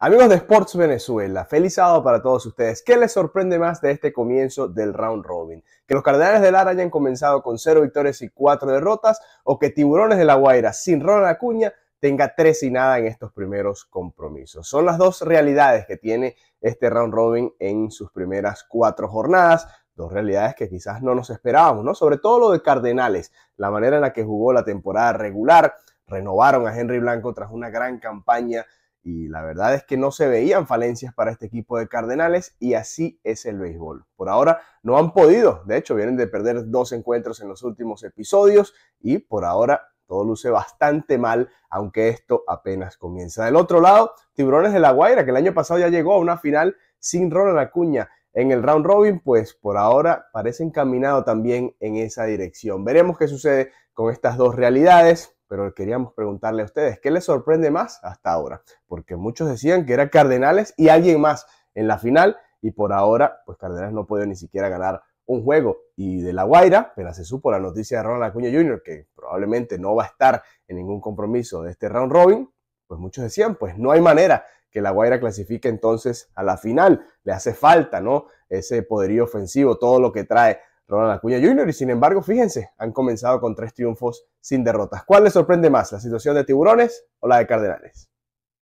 Amigos de Sports Venezuela, feliz sábado para todos ustedes. ¿Qué les sorprende más de este comienzo del round robin? ¿Que los Cardenales de Lara hayan comenzado con cero victorias y cuatro derrotas? ¿O que Tiburones de la Guaira sin Ronald Acuña tenga tres y nada en estos primeros compromisos? Son las dos realidades que tiene este round robin en sus primeras cuatro jornadas dos realidades que quizás no nos esperábamos, ¿no? Sobre todo lo de Cardenales, la manera en la que jugó la temporada regular, renovaron a Henry Blanco tras una gran campaña y la verdad es que no se veían falencias para este equipo de Cardenales y así es el béisbol. Por ahora no han podido, de hecho vienen de perder dos encuentros en los últimos episodios y por ahora todo luce bastante mal, aunque esto apenas comienza. Del otro lado, Tiburones de la Guaira, que el año pasado ya llegó a una final sin la Acuña en el round robin, pues por ahora parece encaminado también en esa dirección. Veremos qué sucede con estas dos realidades pero queríamos preguntarle a ustedes, ¿qué les sorprende más hasta ahora? Porque muchos decían que era Cardenales y alguien más en la final, y por ahora, pues Cardenales no puede ni siquiera ganar un juego. Y de La Guaira, pero se supo la noticia de Ronald Acuña Jr., que probablemente no va a estar en ningún compromiso de este round robin, pues muchos decían, pues no hay manera que La Guaira clasifique entonces a la final. Le hace falta, ¿no? Ese poderío ofensivo, todo lo que trae Ronald Acuña Jr. y sin embargo, fíjense, han comenzado con tres triunfos sin derrotas. ¿Cuál les sorprende más, la situación de Tiburones o la de Cardenales?